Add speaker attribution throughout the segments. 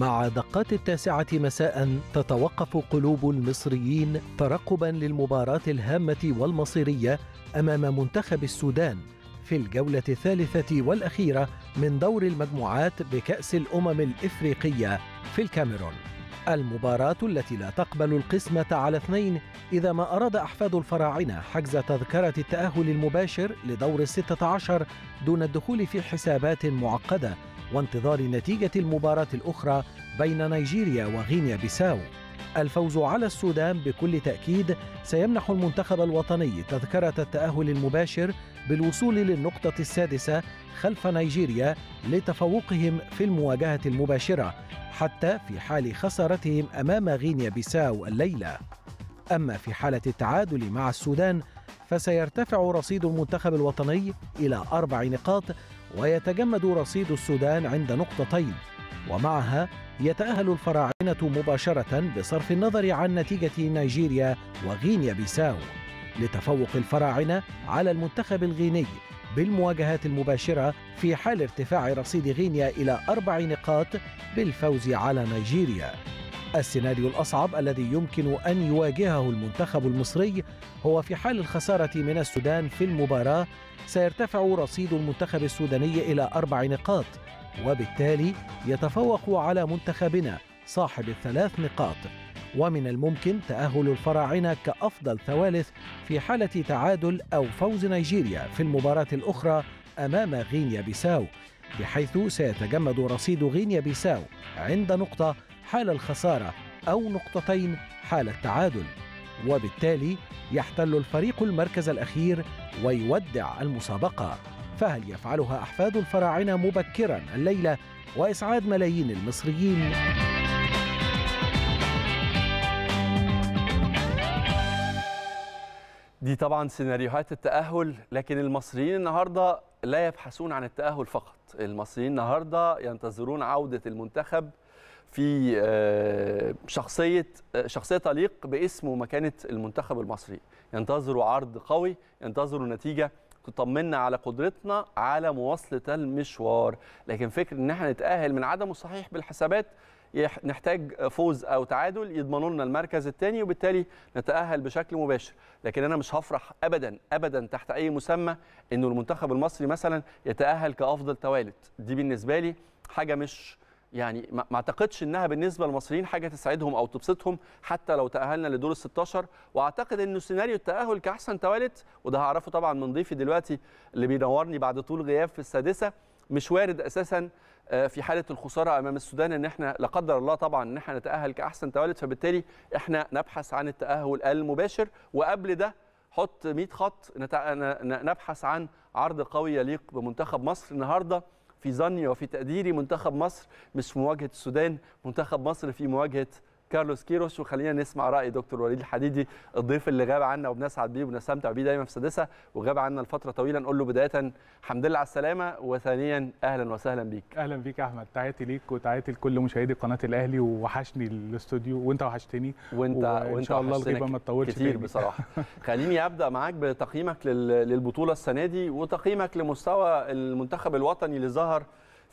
Speaker 1: مع دقات التاسعة مساء تتوقف قلوب المصريين ترقبا للمباراة الهامة والمصيرية أمام منتخب السودان في الجولة الثالثة والأخيرة من دور المجموعات بكأس الأمم الإفريقية في الكاميرون. المباراة التي لا تقبل القسمة على اثنين إذا ما أراد أحفاد الفراعنة حجز تذكرة التأهل المباشر لدور الستة عشر دون الدخول في حسابات معقدة وانتظار نتيجة المباراة الأخرى بين نيجيريا وغينيا بيساو الفوز على السودان بكل تأكيد سيمنح المنتخب الوطني تذكرة التأهل المباشر بالوصول للنقطة السادسة خلف نيجيريا لتفوقهم في المواجهة المباشرة حتى في حال خسارتهم أمام غينيا بيساو الليلة أما في حالة التعادل مع السودان فسيرتفع رصيد المنتخب الوطني إلى أربع نقاط ويتجمد رصيد السودان عند نقطتين ومعها يتأهل الفراعنة مباشرة بصرف النظر عن نتيجة نيجيريا وغينيا بيساو لتفوق الفراعنة على المنتخب الغيني بالمواجهات المباشرة في حال ارتفاع رصيد غينيا إلى أربع نقاط بالفوز على نيجيريا السيناريو الأصعب الذي يمكن أن يواجهه المنتخب المصري هو في حال الخسارة من السودان في المباراة سيرتفع رصيد المنتخب السوداني إلى أربع نقاط وبالتالي يتفوق على منتخبنا صاحب الثلاث نقاط ومن الممكن تأهل الفراعنة كأفضل ثوالث في حالة تعادل أو فوز نيجيريا في المباراة الأخرى أمام غينيا بيساو بحيث سيتجمد رصيد غينيا بيساو عند نقطة حال الخسارة أو نقطتين حال التعادل وبالتالي يحتل الفريق المركز الأخير ويودع المسابقة فهل يفعلها أحفاد الفراعنة مبكرا الليلة وإسعاد ملايين المصريين؟ دي
Speaker 2: طبعا سيناريوهات التأهل لكن المصريين النهارده لا يبحثون عن التأهل فقط المصريين النهارده ينتظرون عودة المنتخب في آه، شخصيه آه، شخصيه تليق باسم ومكانه المنتخب المصري ينتظروا عرض قوي ينتظروا نتيجه تطمنا على قدرتنا على مواصله المشوار لكن فكر ان احنا نتاهل من عدم صحيح بالحسابات نحتاج فوز او تعادل يضمنوا لنا المركز الثاني وبالتالي نتاهل بشكل مباشر لكن انا مش هفرح ابدا ابدا تحت اي مسمى انه المنتخب المصري مثلا يتاهل كافضل توالت دي بالنسبه لي حاجه مش يعني ما اعتقدش انها بالنسبه للمصريين حاجه تسعدهم او تبسطهم حتى لو تاهلنا لدور ال 16 واعتقد انه سيناريو التاهل كاحسن توالت وده هعرفه طبعا من ضيفي دلوقتي اللي بينورني بعد طول غياب في السادسه مش وارد اساسا آه، في حاله الخساره امام السودان ان احنا لا قدر الله طبعا ان احنا نتاهل كاحسن توالت فبالتالي احنا نبحث عن التاهل المباشر وقبل ده حط 100 خط نبحث عن عرض قوي يليق بمنتخب مصر النهارده في ظني وفي تقديري منتخب مصر مش في مواجهه السودان منتخب مصر في مواجهه كارلوس كيروش وخلينا نسمع راي دكتور وليد الحديدي الضيف اللي غاب عنا وبنسعد بيه وبنستمتع بيه دايما في سادسه وغاب عنا لفتره طويله نقول له بدايه الحمد لله على السلامه وثانيا اهلا وسهلا بيك
Speaker 3: اهلا بيك يا احمد تعياتي ليك وتعياتي لكل مشاهدي قناه الاهلي وحشني الاستوديو وانت وحشتني وانت وان شاء الله الغيبه ما تطولش كتير بصراحه
Speaker 2: خليني ابدا معاك بتقييمك للبطوله السنه دي وتقييمك لمستوى المنتخب الوطني اللي ظهر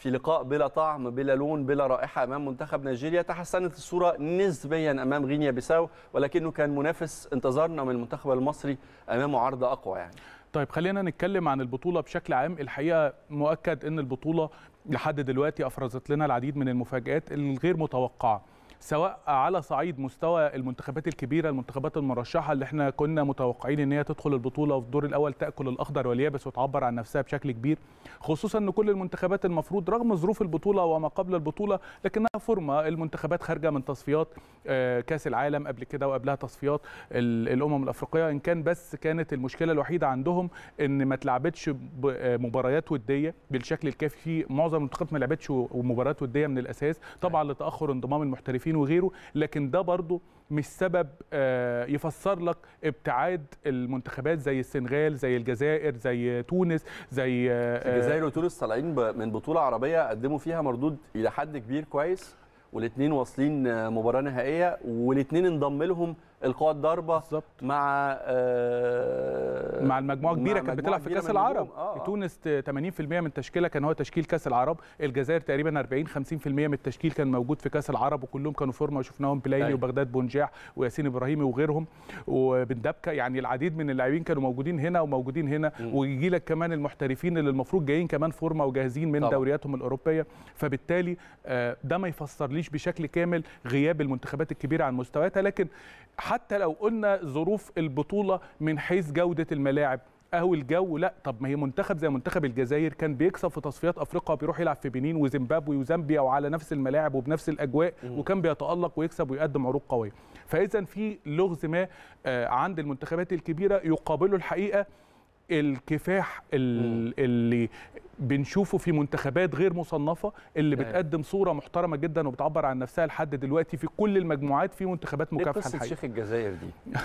Speaker 2: في لقاء بلا طعم بلا لون بلا رائحه امام منتخب نيجيريا تحسنت الصوره نسبيا امام غينيا بيساو ولكنه كان منافس انتظرنا من المنتخب المصري امامه عرض اقوى يعني طيب خلينا نتكلم عن البطوله بشكل عام الحقيقه مؤكد ان
Speaker 3: البطوله لحد دلوقتي افرزت لنا العديد من المفاجات الغير متوقعه سواء على صعيد مستوى المنتخبات الكبيره المنتخبات المرشحه اللي احنا كنا متوقعين ان هي تدخل البطوله وفي الدور الاول تاكل الاخضر واليابس وتعبر عن نفسها بشكل كبير خصوصا ان كل المنتخبات المفروض رغم ظروف البطوله وما قبل البطوله لكنها فورمه المنتخبات خارجه من تصفيات آه، كاس العالم قبل كده وقبلها تصفيات الامم الافريقيه ان كان بس كانت المشكله الوحيده عندهم ان ما اتلعبتش آه، مباريات وديه بالشكل الكافي معظم المنتخبات ما لعبتش مباريات وديه من الاساس طبعا لتاخر انضمام المحترفين اللاعبين وغيره لكن ده برضه مش سبب آه، يفسر لك ابتعاد المنتخبات
Speaker 2: زي السنغال زي الجزائر زي تونس زي آه، الجزائر وتونس طالعين من بطوله عربيه قدموا فيها مردود الى حد كبير كويس والاثنين واصلين آه، مباراه نهائيه والاثنين انضم لهم القوى الضاربه بالزبط. مع آه مع المجموعه كبيره كانت بتلعب في كاس العرب آه،,
Speaker 3: آه. تونس 80% من تشكيلها كان هو تشكيل كاس العرب الجزائر تقريبا 40 50% من التشكيل كان موجود في كاس العرب وكلهم كانوا فورمه وشفناهم بلايلي أيه. وبغداد بونجاح وياسين ابراهيمي وغيرهم وبندبكه يعني العديد من اللاعبين كانوا موجودين هنا وموجودين هنا ويجي لك كمان المحترفين اللي المفروض جايين كمان فورمه وجاهزين من طبعا. دورياتهم الاوروبيه فبالتالي آه، ده ما يفسرليش بشكل كامل غياب المنتخبات الكبيره عن مستوياتها لكن حتى لو قلنا ظروف البطوله من حيث جوده الملاعب أو الجو لا طب ما هي منتخب زي منتخب الجزائر كان بيكسب في تصفيات افريقيا وبيروح يلعب في بنين وزيمبابوي وزامبيا وعلى نفس الملاعب وبنفس الاجواء وكان بيتالق ويكسب ويقدم عروق قويه فاذا في لغز ما آه، عند المنتخبات الكبيره يقابله الحقيقه الكفاح اللي بنشوفه في منتخبات غير مصنفه اللي يعني بتقدم صوره محترمه جدا وبتعبر عن نفسها لحد دلوقتي في كل المجموعات في منتخبات إيه مكافحه الحقيقه قصه شيخ
Speaker 2: الجزائر دي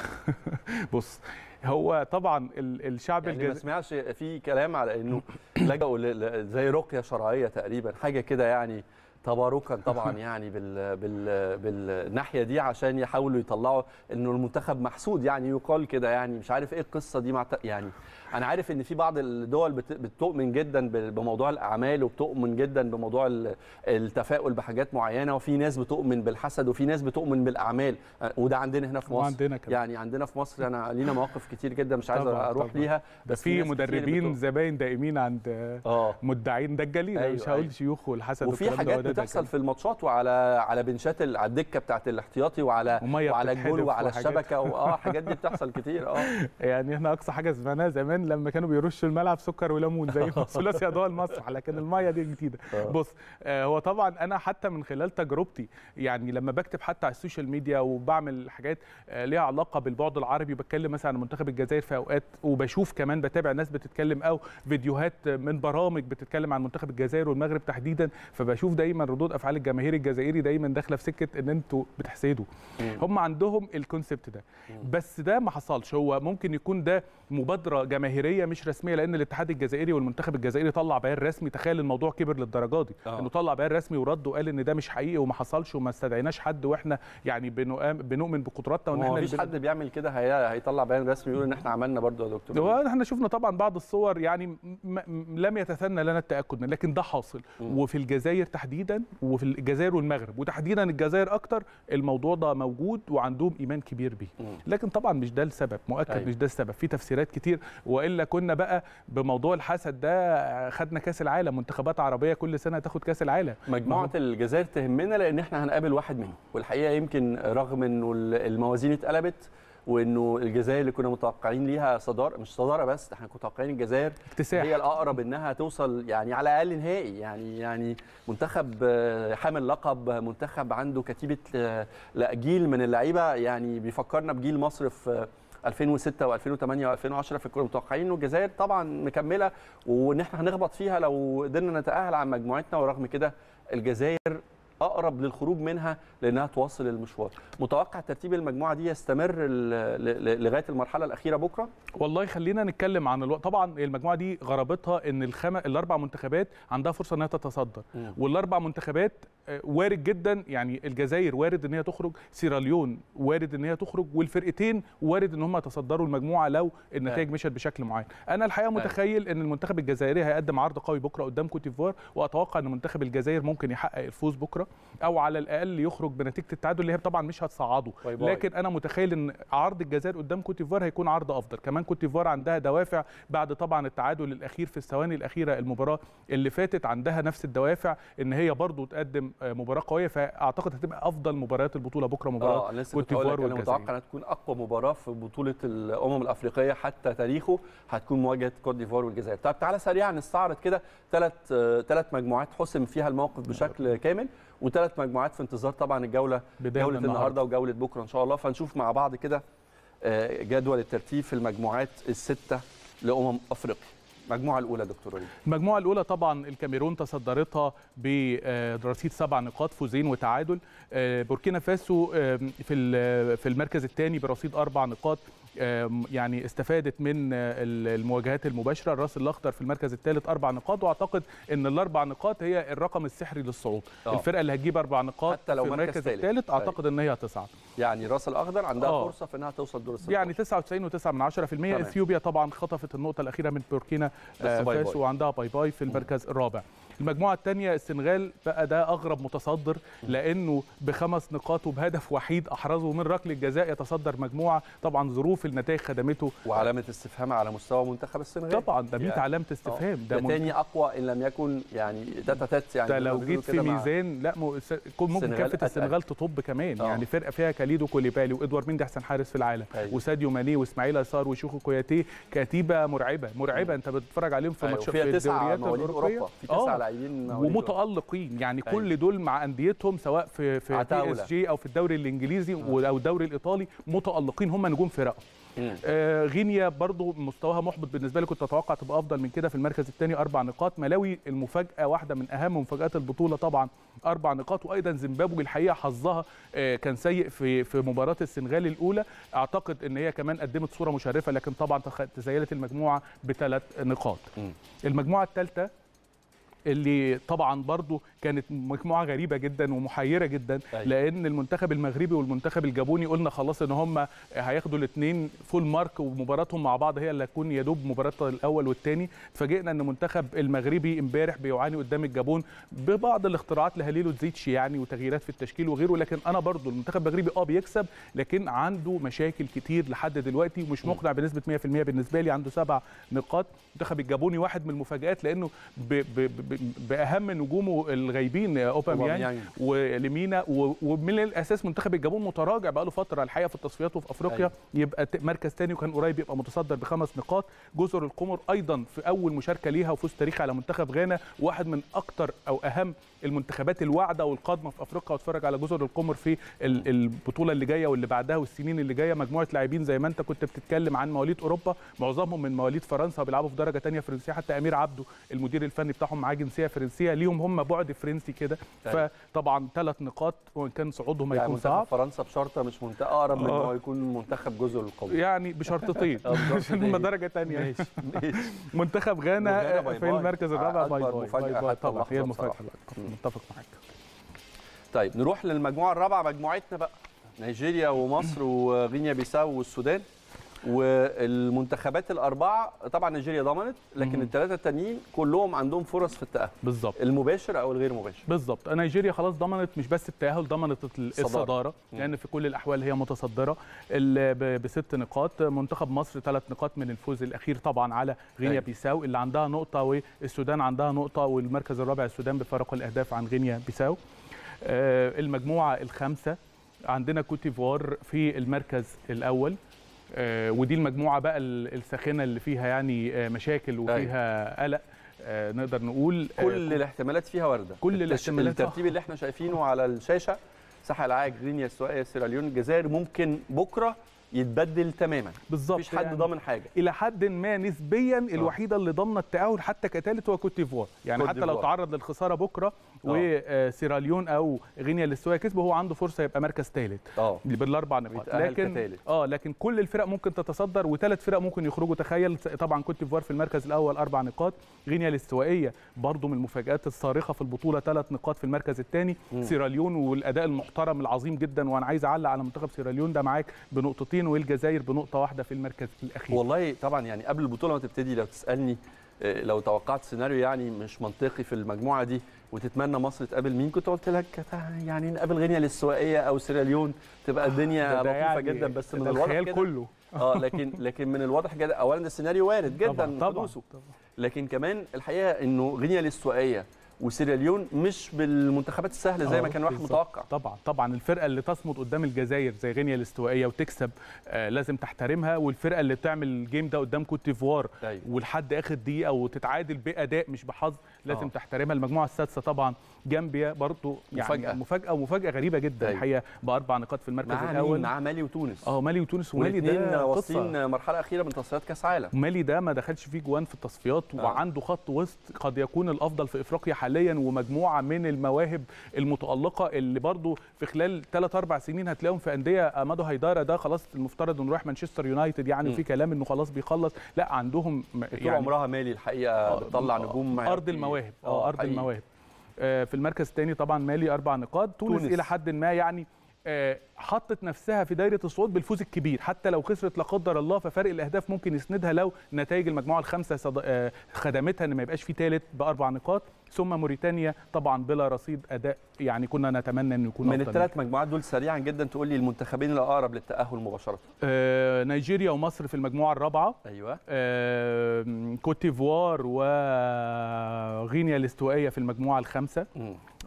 Speaker 2: بص هو طبعا الشعب يعني الجزائري ما سمعش في كلام على انه لجأوا زي رقيه شرعيه تقريبا حاجه كده يعني تباركا طبعا يعني بال بال بالناحيه دي عشان يحاولوا يطلعوا انه المنتخب محسود يعني يقال كده يعني مش عارف ايه القصه دي مع يعني انا عارف ان في بعض الدول بتؤمن جدا بموضوع الاعمال وبتؤمن جدا بموضوع التفاؤل بحاجات معينه وفي ناس بتؤمن بالحسد وفي ناس بتؤمن بالاعمال آه، وده عندنا هنا في مصر عندنا كده. يعني عندنا في مصر انا لينا مواقف كتير جدا مش عايز اروح ليها بس في مدربين زباين دائمين عند آه. مدعين دجالين أيوة مش هقول أيوة.
Speaker 3: شيوخ والحسد وفي حاجات بتحصل
Speaker 2: في الماتشات وعلى على بنشات على الدكه بتاعه الاحتياطي وعلى وعلى الجول وعلى الشبكه واه الحاجات دي بتحصل كتير اه يعني احنا
Speaker 3: اقصى حاجه سمعناها زمان زمان لما كانوا بيرشوا الملعب سكر وليمون زي ما ثلاثي
Speaker 2: اضواء المسرح لكن الميه
Speaker 3: دي جديده آه. بص آه، هو طبعا انا حتى من خلال تجربتي يعني لما بكتب حتى على السوشيال ميديا وبعمل حاجات آه، ليها علاقه بالبعد العربي بتكلم مثلا عن منتخب الجزائر في اوقات وبشوف كمان بتابع ناس بتتكلم او فيديوهات من برامج بتتكلم عن منتخب الجزائر والمغرب تحديدا فبشوف دايما ردود افعال الجماهير الجزائري دايما داخله في سكه ان انتوا بتحسدوا هم عندهم الكونسبت ده بس ده ما حصلش هو ممكن يكون ده مبادره جماهيريه جماهيريه مش رسميه لان الاتحاد الجزائري والمنتخب الجزائري طلع بيان رسمي تخيل الموضوع كبر للدرجه دي آه. انه طلع بيان رسمي ورد وقال ان ده مش حقيقي وما حصلش وما استدعيناش حد واحنا
Speaker 2: يعني بنؤمن بقدراتنا وان احنا مفيش حد بيعمل كده هي... هيطلع بيان رسمي يقول ان احنا عملنا برضه يا دكتور
Speaker 3: احنا شفنا طبعا بعض الصور يعني م... م... لم يتثنى لنا التاكد منه لكن ده حاصل م. وفي الجزائر تحديدا وفي الجزائر والمغرب وتحديدا الجزائر اكتر الموضوع ده موجود وعندهم ايمان كبير بيه لكن طبعا مش ده السبب مؤكد أيوه. مش ده السبب في تفسيرات كتير و... والا كنا بقى بموضوع الحسد ده خدنا كاس العالم منتخبات عربيه كل سنه تاخد كاس العالم
Speaker 2: مجموعه الجزائر تهمنا لان احنا هنقابل واحد منهم والحقيقه يمكن رغم انه الموازين اتقلبت وانه الجزائر اللي كنا متوقعين ليها صداره مش صداره بس احنا كنا متوقعين الجزائر اكتساح هي الاقرب انها توصل يعني على الاقل نهائي يعني يعني منتخب حامل لقب منتخب عنده كتيبه آه، لا جيل من اللعيبه يعني بيفكرنا بجيل مصر في 2006 و2008 و2010 في الكوره متوقعين انه الجزائر طبعا مكمله وان احنا هنخبط فيها لو قدرنا نتاهل عن مجموعتنا ورغم كده الجزائر اقرب للخروج منها لانها تواصل المشوار متوقع ترتيب المجموعه دي يستمر لغايه المرحله الاخيره بكره والله
Speaker 3: خلينا نتكلم عن الوقت طبعا المجموعه دي غرابتها ان الخم... الاربع منتخبات عندها فرصه انها تتصدر والاربع منتخبات وارد جدا يعني الجزائر وارد ان هي تخرج سيراليون وارد ان هي تخرج والفرقتين وارد ان هم يتصدروا المجموعه لو النتائج آه. مشت بشكل معين انا الحقيقه آه. متخيل ان المنتخب الجزائري هيقدم عرض قوي بكره قدام كوت ديفوار واتوقع ان منتخب الجزائر ممكن يحقق الفوز بكره او على الاقل يخرج بنتيجه التعادل اللي هي طبعا مش هتصعده لكن انا متخيل ان عرض الجزائر قدام كوت ديفوار هيكون عرض افضل كمان كوت ديفوار عندها دوافع بعد طبعا التعادل الاخير في الثواني الاخيره المباراه اللي فاتت عندها نفس الدوافع ان هي برضو تقدم مباراه قويه فاعتقد هتبقى افضل مباريات البطوله بكره مباراه كوت آه، ديفوار انا متوقع انها
Speaker 2: تكون اقوى مباراه في بطوله الامم الافريقيه حتى تاريخه هتكون مواجهه كوت ديفوار والجزائر طب تعالى سريعا نستعرض كده ثلاث ثلاث مجموعات حسم فيها الموقف بشكل كامل وثلاث مجموعات في انتظار طبعا الجوله جوله النهارده وجوله بكره ان شاء الله فنشوف مع بعض كده آه، جدول الترتيب في المجموعات السته لامم افريقيا المجموعه الاولى دكتور ريم المجموعه الاولى طبعا
Speaker 3: الكاميرون تصدرتها برصيد سبع نقاط فوزين وتعادل آه، بوركينا فاسو في المركز الثاني برصيد اربع نقاط يعني استفادت من المواجهات المباشره الراس الاخضر في المركز الثالث اربع نقاط واعتقد ان الاربع نقاط هي الرقم السحري للصعود أوه. الفرقه اللي هتجيب اربع نقاط حتى لو في المركز الثالث طيب. اعتقد ان هي
Speaker 2: هتصعد يعني الراس الاخضر عندها أوه. فرصه في انها توصل دور الستة
Speaker 3: يعني 99.9% اثيوبيا طبعا خطفت النقطه الاخيره من بوركينا آه، فاسو وعندها باي باي في المركز الرابع المجموعه الثانيه السنغال بقى ده اغرب متصدر لانه بخمس نقاط وبهدف وحيد احرزه من ركله جزاء يتصدر مجموعه طبعا ظروف النتائج خدمته وعلامه استفهام
Speaker 2: على مستوى منتخب السنغال طبعا ده 100 يعني علامه استفهام آه. ده, ثاني تاني اقوى ان لم يكن يعني تاتا تات يعني ده لو جيت في ميزان لا ممكن كافه السنغال
Speaker 3: تطب كمان أوه. يعني فرقه فيها كاليدو كوليبالي وادوار مندي احسن حارس في العالم أيوه. وساديو ماني واسماعيل ايسار وشوكو كوياتيه كتيبه مرعبه مرعبه انت بتتفرج عليهم في أيوه. ماتشات في الدوريات الاوروبيه في تسعه آه. لاعبين ومتالقين يعني أيوة. كل دول مع انديتهم سواء في في بي اس جي او في الدوري الانجليزي آه. او الدوري الايطالي متالقين هم نجوم فرقهم آه غينيا برضو مستواها محبط بالنسبه لي كنت اتوقع تبقى افضل من كده في المركز الثاني اربع نقاط ملاوي المفاجاه واحده من اهم مفاجات البطوله طبعا اربع نقاط وايضا زيمبابوي الحقيقه حظها آه كان سيء في في مباراه السنغال الاولى اعتقد ان هي كمان قدمت صوره مشرفه لكن طبعا تزيلت المجموعه بثلاث نقاط المجموعه الثالثه اللي طبعا برضو كانت مجموعه غريبه جدا ومحيره جدا طيب. لان المنتخب المغربي والمنتخب الجابوني قلنا خلاص ان هم هياخدوا الاثنين فول مارك ومباراتهم مع بعض هي اللي هتكون يا دوب مباراه الاول والثاني اتفاجئنا ان المنتخب المغربي امبارح بيعاني قدام الجابون ببعض الاختراعات لهليلو تزيتش يعني وتغييرات في التشكيل وغيره لكن انا برضو المنتخب المغربي اه بيكسب لكن عنده مشاكل كتير لحد دلوقتي ومش مقنع بنسبه 100% بالنسبه لي عنده سبع نقاط منتخب الجابوني واحد من المفاجات لانه ب ب ب باهم نجومه الغايبين اوباميانج ولمينا ومن الاساس منتخب الجابون متراجع بقاله فتره الحقيقه في التصفيات وفي افريقيا أيوة. يبقى مركز ثاني وكان قريب يبقى متصدر بخمس نقاط جزر القمر ايضا في اول مشاركه ليها وفوز تاريخي على منتخب غانا واحد من اكثر او اهم المنتخبات الواعده والقادمه في افريقيا واتفرج على جزر القمر في البطوله اللي جايه واللي بعدها والسنين اللي جايه مجموعه لاعبين زي ما انت كنت بتتكلم عن مواليد اوروبا معظمهم من مواليد فرنسا بيلعبوا في درجه ثانيه فرنسيه حتى امير عبده المدير الفني بتاعهم معاه جنسيه فرنسيه ليهم هم بعد فرنسي كده طيب. فطبعا ثلاث نقاط وان كان صعودهم هيكون يعني صعب فرنسا
Speaker 2: بشرطه مش منتخب اقرب من هو آه. يكون منتخب جزر القوي يعني بشرطتين عشان درجه ثانيه ماشي منتخب غانا في المركز الرابع آه، باي باي باي باي طبعا هي المفاجاه
Speaker 3: متفق معاك
Speaker 2: طيب نروح للمجموعه الرابعه مجموعتنا بقى نيجيريا ومصر وغينيا بيساو والسودان والمنتخبات الاربعه طبعا نيجيريا ضمنت لكن الثلاثه التانيين كلهم عندهم فرص في التاهل بالظبط المباشر او الغير مباشر
Speaker 3: بالظبط نيجيريا خلاص ضمنت مش بس التاهل ضمنت الصداره لان لان في كل الاحوال هي متصدره بست نقاط منتخب مصر ثلاث نقاط من الفوز الاخير طبعا على غينيا أيوة. بيساو اللي عندها نقطه والسودان عندها نقطه والمركز الرابع السودان بفارق الاهداف عن غينيا بيساو آه، المجموعه الخامسه عندنا كوت ديفوار في المركز الاول آه، ودي المجموعه بقى الساخنه اللي فيها يعني آه، مشاكل طيب. وفيها قلق آه، نقدر نقول كل الاحتمالات
Speaker 2: فيها وارده كل الاحتمالات الترتيب اللي احنا شايفينه على الشاشه ساحل العاج غينيا السواقيه سيراليون الجزائر ممكن بكره يتبدل تماما بالظبط مفيش حد يعني ضامن حاجه الى حد ما نسبيا أوه. الوحيده
Speaker 3: اللي ضامنه التاهل حتى كتالت هو كوت ديفوار يعني كوت حتى ديفوار. لو
Speaker 2: تعرض للخساره
Speaker 3: بكره آه. وسيراليون او غينيا الاستوائيه كسبه هو عنده فرصه يبقى مركز ثالث آه. بالاربع نقاط لكن كتالت. اه لكن كل الفرق ممكن تتصدر وثلاث فرق ممكن يخرجوا تخيل طبعا كوت ديفوار في المركز الاول اربع نقاط غينيا الاستوائيه برضه من المفاجات الصارخه في البطوله ثلاث نقاط في المركز الثاني سيراليون والاداء المحترم العظيم جدا وانا عايز اعلق على منتخب سيراليون ده معاك بنقطتين الارجنتين والجزائر بنقطه واحده في المركز الاخير
Speaker 2: والله طبعا يعني قبل البطوله ما تبتدي لو تسالني آه، لو توقعت سيناريو يعني مش منطقي في المجموعه دي وتتمنى مصر تقابل مين كنت قلت لك يعني نقابل غينيا الاستوائيه او سيراليون تبقى آه، الدنيا لطيفه يعني جدا بس من الواضح كده كله اه لكن لكن من الواضح جدا اولا السيناريو وارد جدا طبعا, طبعًا. لكن كمان الحقيقه انه غينيا الاستوائيه وسيراليون مش بالمنتخبات السهله زي ما كان الواحد متوقع
Speaker 3: طبعا طبعا الفرقه اللي تصمد قدام الجزائر زي غينيا الاستوائيه وتكسب آه لازم تحترمها والفرقه اللي بتعمل الجيم ده قدام كوت ديفوار طيب. ولحد اخر دقيقه وتتعادل باداء مش بحظ لازم أوه. تحترمها المجموعه السادسه طبعا جامبيا برضو يعني مفاجاه مفاجاه ومفاجاه غريبه جدا طيب. الحقيقه باربع نقاط في المركز مع الاول مع مالي
Speaker 2: وتونس اه مالي وتونس ومالي ده واصلين
Speaker 3: مرحله اخيره من تصفيات كاس عالم مالي ده ما دخلش فيه جوان في التصفيات آه. وعنده خط وسط قد يكون الافضل في افريقيا حاليا ومجموعه من المواهب المتالقه اللي برضو في خلال 3 4 سنين هتلاقيهم في انديه امادو هيدارا ده خلاص المفترض انه رايح مانشستر يونايتد يعني وفي كلام انه خلاص بيخلص لا عندهم يعني طول عمرها
Speaker 2: مالي الحقيقه بتطلع آه، نجوم ارض المواهب آه،, اه ارض حقيقي. المواهب
Speaker 3: آه، في المركز الثاني طبعا مالي اربع نقاط تونس, تونس الى حد ما يعني آه، حطت نفسها في دايره الصعود بالفوز الكبير حتى لو خسرت لا قدر الله ففرق الاهداف ممكن يسندها لو نتائج المجموعه الخامسه آه، خدمتها ان ما يبقاش في ثالث باربع نقاط ثم موريتانيا طبعا بلا رصيد اداء يعني كنا نتمنى انه يكون من الثلاث
Speaker 2: مجموعات دول سريعا جدا تقول لي المنتخبين الاقرب للتاهل مباشره
Speaker 3: آه نيجيريا ومصر في المجموعه الرابعه ايوه آه كوت ديفوار وغينيا الاستوائيه في المجموعه الخامسه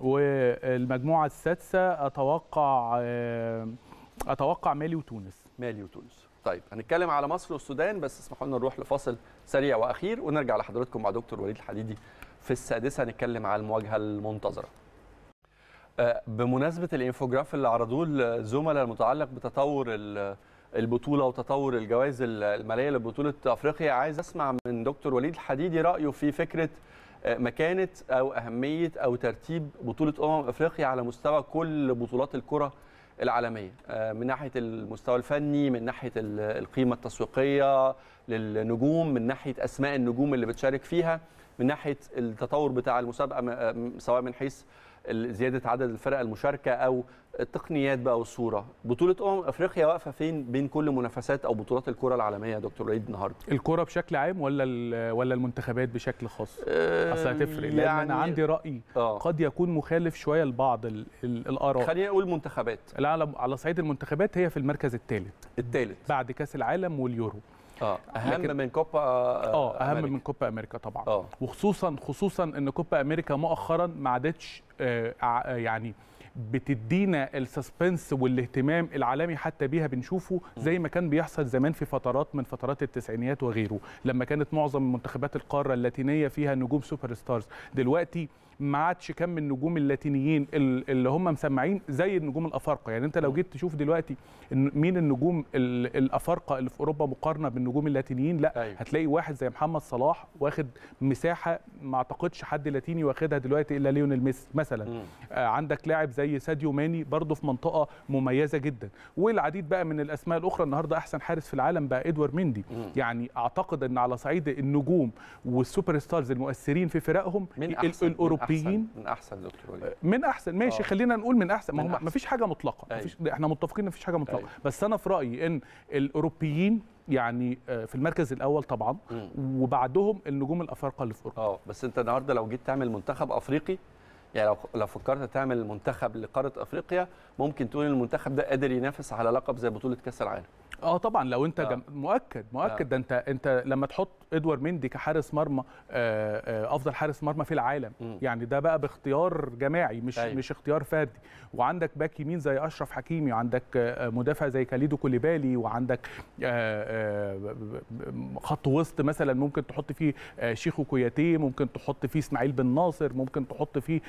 Speaker 3: والمجموعه السادسه اتوقع آه،
Speaker 2: اتوقع مالي وتونس مالي وتونس طيب هنتكلم على مصر والسودان بس اسمحوا لنا نروح لفاصل سريع واخير ونرجع لحضراتكم مع دكتور وليد الحديدي في السادسه هنتكلم على المواجهه المنتظره آه، بمناسبه الانفوجراف اللي عرضوه الزملاء المتعلق بتطور البطوله وتطور الجوائز الماليه لبطوله افريقيا عايز اسمع من دكتور وليد الحديدي رايه في فكره مكانه او اهميه او ترتيب بطوله امم افريقيا على مستوى كل بطولات الكره العالميه آه، من ناحيه المستوى الفني من ناحيه القيمه التسويقيه للنجوم من ناحيه اسماء النجوم اللي بتشارك فيها من ناحيه التطور بتاع المسابقه آه، سواء من حيث زياده عدد الفرق المشاركه او التقنيات بقى والصوره بطوله امم افريقيا واقفه فين بين كل منافسات او بطولات الكره العالميه يا دكتور وليد النهارده الكره
Speaker 3: بشكل عام ولا ولا المنتخبات بشكل خاص آه، اصل هتفرق يعني لان انا يعني عندي راي آه. قد يكون مخالف شويه لبعض الاراء خلينا نقول منتخبات على على صعيد المنتخبات هي في المركز الثالث الثالث بعد كاس العالم واليورو آه،, آه،, اه اهم
Speaker 2: من كوبا اه اهم أمريكا.
Speaker 3: من كوبا امريكا طبعا أوه. وخصوصا خصوصا ان كوبا امريكا مؤخرا ما عادتش آه،, آه يعني بتدينا السسبنس والاهتمام العالمي حتى بيها بنشوفه زي ما كان بيحصل زمان في فترات من فترات التسعينيات وغيره لما كانت معظم منتخبات القاره اللاتينيه فيها نجوم سوبر ستارز دلوقتي ما عادش كم النجوم اللاتينيين اللي هم مسمعين زي النجوم الافارقه يعني انت لو جيت تشوف دلوقتي مين النجوم الافارقه اللي في اوروبا مقارنه بالنجوم اللاتينيين لا أيوة. هتلاقي واحد زي محمد صلاح واخد مساحه ما اعتقدش حد لاتيني واخدها دلوقتي الا ليونيل ميسي مثلا مم. آه، عندك لاعب زي ساديو ماني برضه في منطقه مميزه جدا والعديد بقى من الاسماء الاخرى النهارده احسن حارس في العالم بقى ادوار مندي مم. يعني اعتقد ان على صعيد النجوم والسوبر ستارز المؤثرين في فرقهم الاوروبيين الاوروبيين
Speaker 2: من احسن دكتور وليد آه، من
Speaker 3: احسن ماشي آه. خلينا نقول من احسن ما هو مفيش حاجه مطلقه مفيش أيوه. احنا متفقين مفيش حاجه مطلقه أي. أيوه. بس انا في رايي ان الاوروبيين يعني آه، في المركز الاول طبعا
Speaker 2: م. وبعدهم النجوم الافارقه اللي في اوروبا اه بس انت النهارده لو جيت تعمل منتخب افريقي يعني لو لو فكرت تعمل منتخب لقاره افريقيا ممكن تقول المنتخب ده قادر ينافس على لقب زي بطوله كاس العالم
Speaker 3: اه طبعا لو انت آه. جم... مؤكد مؤكد آه. ده انت انت لما تحط ادوار مندي كحارس مرمى آه، افضل حارس مرمى في العالم م. يعني ده بقى باختيار جماعي مش أيوة. مش اختيار فردي وعندك باك يمين زي اشرف حكيمي وعندك مدافع زي كاليدو كوليبالي وعندك خط وسط مثلا ممكن تحط فيه شيخو كوياتيه ممكن تحط فيه اسماعيل بن ناصر ممكن تحط فيه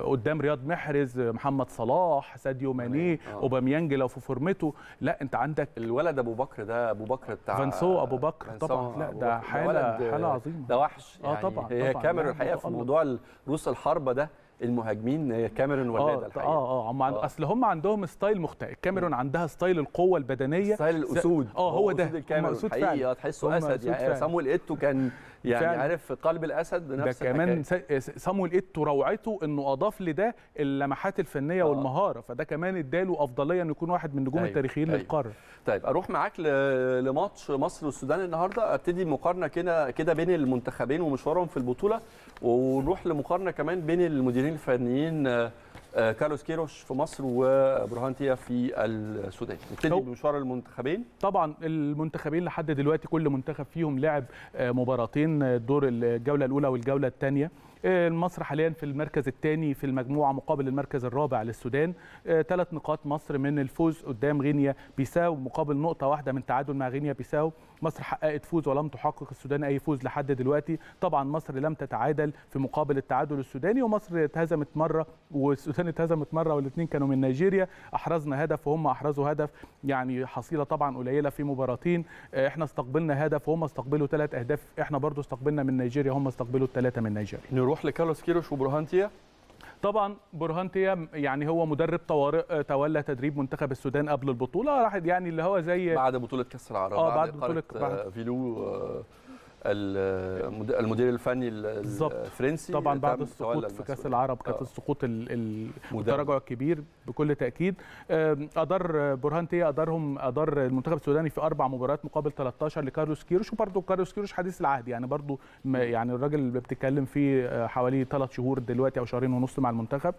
Speaker 3: قدام رياض محرز محمد صلاح ساديو ماني أيوه. اوباميانج لو في فورمته لا انت عندك الولد ابو بكر ده ابو بكر بتاع فانسو ابو بكر طبعا لا ده حاله حاله عظيمه
Speaker 2: ده وحش آه، يعني اه طبعا هي كاميرون يعني الحقيقه في موضوع روس الحربه ده المهاجمين كاميرون آه، ولاد آه الحقيقه اه اه هم آه. اصل
Speaker 3: هم عندهم ستايل مختلف كاميرون عندها ستايل القوه البدنيه ستايل الاسود اه هو, هو ده الكاميرون الحقيقه آه، تحسه اسد يعني سامويل ايتو كان يعني فعلا.
Speaker 2: عارف قلب الاسد نفس ده كمان
Speaker 3: صامويل ايتو روعته انه اضاف لده اللمحات الفنيه آه. والمهاره فده كمان اداله افضليه انه يكون واحد من نجوم أيوه. التاريخيين أيوه. للقاره
Speaker 2: طيب اروح معاك لماتش مصر والسودان النهارده ابتدي مقارنه كده كده بين المنتخبين ومشوارهم في البطوله ونروح لمقارنه كمان بين المديرين الفنيين آه، آه، كارلوس كيروش في مصر تيا في السودان نبتدي بمشوار المنتخبين
Speaker 3: طبعا المنتخبين لحد دلوقتي كل منتخب فيهم لعب آه، مباراتين آه، دور الجوله الاولى والجوله الثانيه مصر حاليا في المركز الثاني في المجموعه مقابل المركز الرابع للسودان ثلاث نقاط مصر من الفوز قدام غينيا بيساو مقابل نقطه واحده من تعادل مع غينيا بيساو مصر حققت فوز ولم تحقق السودان اي فوز لحد دلوقتي طبعا مصر لم تتعادل في مقابل التعادل السوداني ومصر اتهزمت مره والسودان اتهزمت مره والاثنين كانوا من نيجيريا احرزنا هدف وهم احرزوا هدف يعني حصيله طبعا قليله في مباراتين آه، احنا استقبلنا هدف وهم استقبلوا ثلاث اهداف احنا برضو استقبلنا من نيجيريا هم استقبلوا الثلاثه من نيجيريا
Speaker 2: نروح لكارلوس كيروش وبرهانتيا
Speaker 3: طبعا برهان تيام يعني هو مدرب طوارئ آه، تولى تدريب منتخب السودان
Speaker 2: قبل البطوله راح يعني اللي هو زي بعد بطوله كاس العرب آه بعد, بعد بطوله آه، فيلو آه المدير الفني الفرنسي طبعا بعد السقوط في كاس العرب كانت آه.
Speaker 3: السقوط التراجع الكبير بكل تاكيد ادار برهان تيه ادارهم ادار المنتخب السوداني في اربع مباريات مقابل 13 لكارلوس كيروش وبرده كارلوس كيروش حديث العهد يعني برده يعني الراجل اللي بتتكلم فيه آه، حوالي ثلاث شهور دلوقتي او شهرين ونص مع المنتخب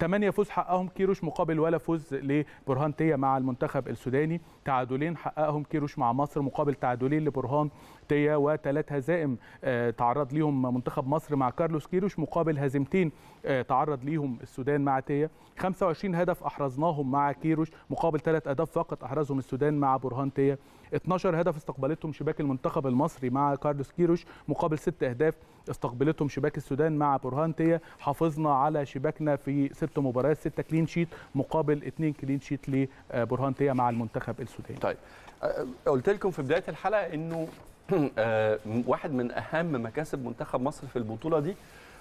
Speaker 3: ثمانيه فوز حققهم كيروش مقابل ولا فوز لبرهان تيه مع المنتخب السوداني تعادلين حققهم كيروش مع مصر مقابل تعادلين لبرهان تيه وثلاث ثلاث هزائم آه، تعرض ليهم منتخب مصر مع كارلوس كيروش مقابل هزيمتين آه، تعرض ليهم السودان مع تيا 25 هدف احرزناهم مع كيروش مقابل ثلاث اهداف فقط احرزهم السودان مع برهان تيا 12 هدف استقبلتهم شباك المنتخب المصري مع كارلوس كيروش مقابل ست اهداف استقبلتهم شباك السودان مع برهان تيا حافظنا على شباكنا في ست مباريات ستة كلين شيت مقابل اثنين كلين شيت لبرهان
Speaker 2: تيا مع المنتخب السوداني طيب آه، قلت لكم في بدايه الحلقه انه آه، واحد من اهم مكاسب منتخب مصر في البطوله دي